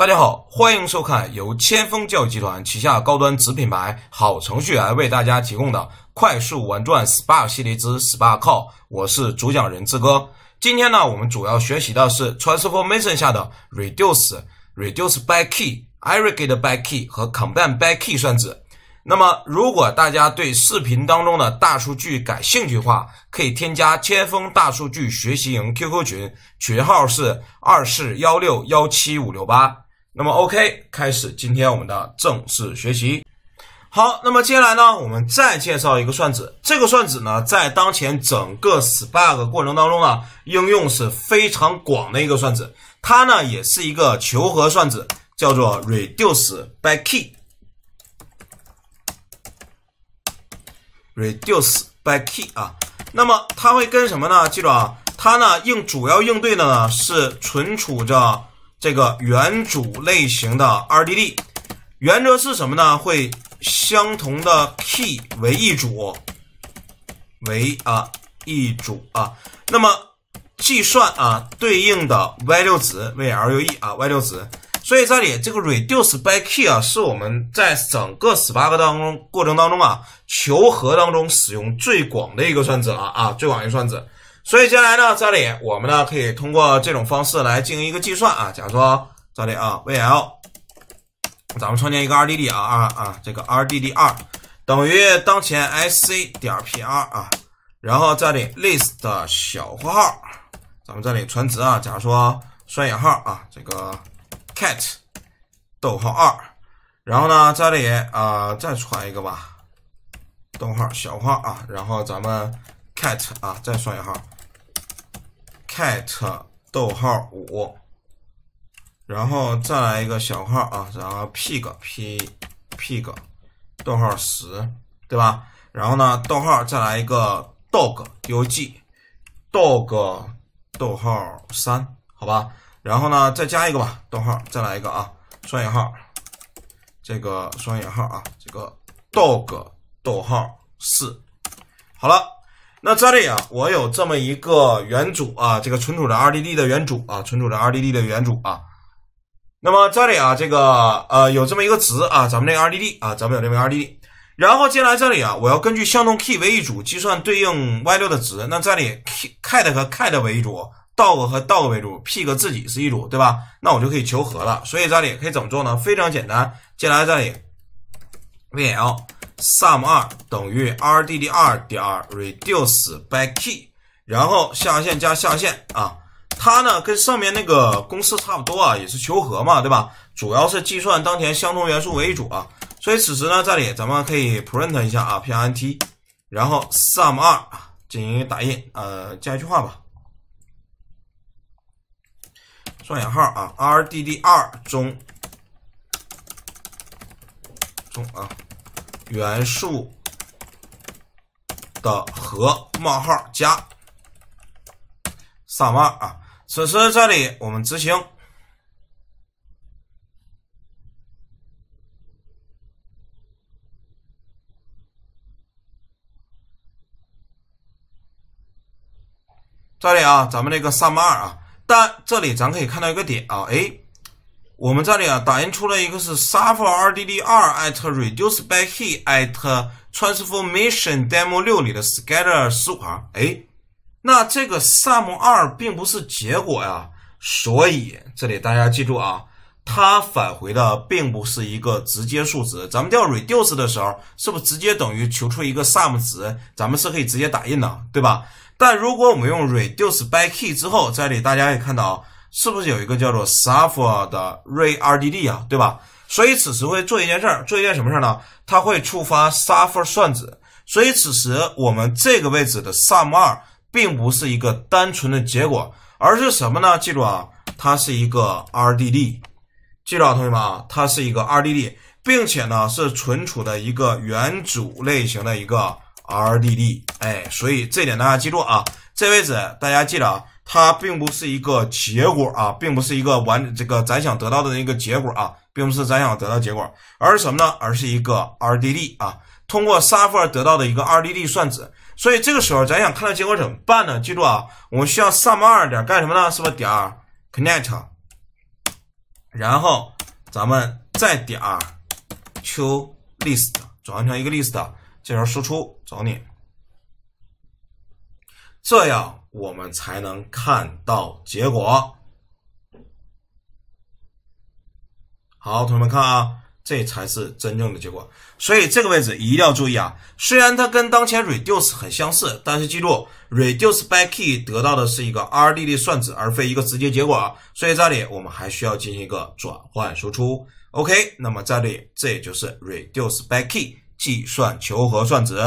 大家好，欢迎收看由千锋教育集团旗下高端子品牌好程序员为大家提供的快速玩转 s p a 系列之 s p a call 我是主讲人志哥。今天呢，我们主要学习的是 Transformation 下的 Reduce、Reduce By Key、a r r i g a t e By Key 和 Combine By Key 算子。那么，如果大家对视频当中的大数据感兴趣的话，可以添加千锋大数据学习营 QQ 群，群号是二四幺六幺七五六八。那么 OK，开始今天我们的正式学习。好，那么接下来呢，我们再介绍一个算子。这个算子呢，在当前整个 Spark 过程当中呢，应用是非常广的一个算子。它呢，也是一个求和算子，叫做 Reduce by Key。Reduce by Key 啊，那么它会跟什么呢？记住啊，它呢应主要应对的呢是存储着。这个元组类型的 RDD，原则是什么呢？会相同的 key 为一组，为啊一组啊，那么计算啊对应的 Y 六值子为 lue 啊 Y 六值。子，所以这里这个 reduce by key 啊是我们在整个 Spark 当中过程当中啊求和当中使用最广的一个算子了啊最广一个算子。所以接下来呢，这里我们呢可以通过这种方式来进行一个计算啊。假如说这里啊，v l，咱们创建一个 r d d r 啊，啊，这个 r d d 2等于当前 s c 点儿 p r 啊，然后这里 list 小括号，咱们这里传值啊。假如说双引号啊，这个 cat，逗号二，然后呢这里啊再传一个吧，逗号小括号啊，然后咱们。cat 啊，再双引号，cat，逗号五，然后再来一个小号啊，然后 pig，p，pig，逗号十，对吧？然后呢，逗号再来一个 dog，dog，逗号三，好吧？然后呢，再加一个吧，逗号再来一个啊，双引号，这个双引号啊，这个 dog，逗号四，好了。那这里啊，我有这么一个元组啊，这个存储的 RDD 的元组啊，存储的 RDD 的元组啊。那么这里啊，这个呃有这么一个值啊，咱们这个 RDD 啊，咱们有这个 RDD。然后进来这里啊，我要根据相同 key 为一组计算对应 y6 的值。那这里 key cat 和 cat 为一组，dog 和 dog 为组，pig 自己是一组，对吧？那我就可以求和了。所以这里可以怎么做呢？非常简单，进来这里 vl。sum2 等于 r d d 二点 reduceByKey，然后下线加下线啊，它呢跟上面那个公式差不多啊，也是求和嘛，对吧？主要是计算当前相同元素为主啊，所以此时呢这里咱们可以 print 一下啊，print，然后 sum2 进行打印，呃，加一句话吧，双引号啊，RDD2 中中啊。元素的和冒号加 sum2 啊，此时这里我们执行这里啊，咱们这个 sum2 啊，但这里咱可以看到一个点啊，哎。我们这里啊，打印出了一个是 s u f f e RDD 二 at reduce by key at transformation demo 六里的 scatter 十五行，哎，那这个 sum 二并不是结果呀，所以这里大家记住啊，它返回的并不是一个直接数值。咱们调 reduce 的时候，是不是直接等于求出一个 sum 值？咱们是可以直接打印的，对吧？但如果我们用 reduce by key 之后，这里大家也看到是不是有一个叫做 suffer 的 R D D 啊，对吧？所以此时会做一件事儿，做一件什么事儿呢？它会触发 suffer 算子。所以此时我们这个位置的 sum 二并不是一个单纯的结果，而是什么呢？记住啊，它是一个 R D D。记住，同学们啊，它是一个 R D D，并且呢是存储的一个原组类型的一个 R D D。哎，所以这点大家记住啊，这位置大家记着啊。它并不是一个结果啊，并不是一个完这个咱想得到的那个结果啊，并不是咱想得到结果，而是什么呢？而是一个 RDD 啊，通过 s u f f e r 得到的一个 RDD 算子。所以这个时候咱想看到结果怎么办呢？记住啊，我们需要 s u m 二点干什么呢？是不是点 connect，然后咱们再点 to list，转换成一个 list，这时候输出找你。这样我们才能看到结果。好，同学们看啊，这才是真正的结果。所以这个位置一定要注意啊。虽然它跟当前 reduce 很相似，但是记住 reduce by key 得到的是一个 RDD 的算子，而非一个直接结果啊。所以这里我们还需要进行一个转换输出。OK，那么这里这也就是 reduce by key 计算求和算子。